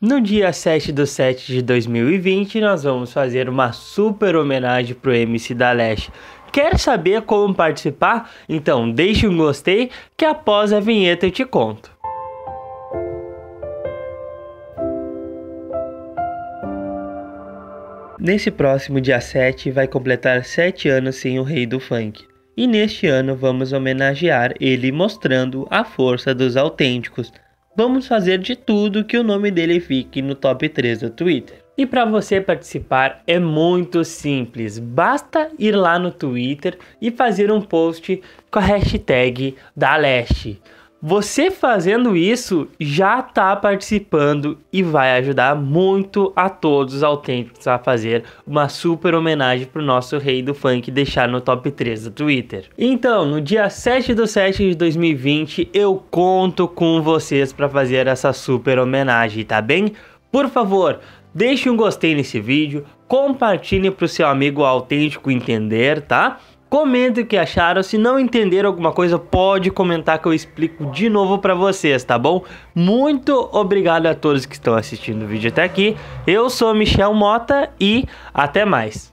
No dia 7 do 7 de 2020, nós vamos fazer uma super homenagem pro MC da Leste. Quer saber como participar? Então deixe um gostei que após a vinheta eu te conto. Nesse próximo dia 7 vai completar 7 anos sem o rei do funk. E neste ano vamos homenagear ele mostrando a força dos autênticos, vamos fazer de tudo que o nome dele fique no top 3 do Twitter. E para você participar é muito simples, basta ir lá no Twitter e fazer um post com a hashtag da Leste. Você fazendo isso já está participando e vai ajudar muito a todos os autênticos a fazer uma super homenagem pro nosso rei do funk deixar no top 3 do Twitter. Então, no dia 7 do 7 de 2020, eu conto com vocês para fazer essa super homenagem, tá bem? Por favor, deixe um gostei nesse vídeo, compartilhe pro seu amigo autêntico entender, tá? Comentem o que acharam, se não entenderam alguma coisa, pode comentar que eu explico de novo para vocês, tá bom? Muito obrigado a todos que estão assistindo o vídeo até aqui. Eu sou Michel Mota e até mais.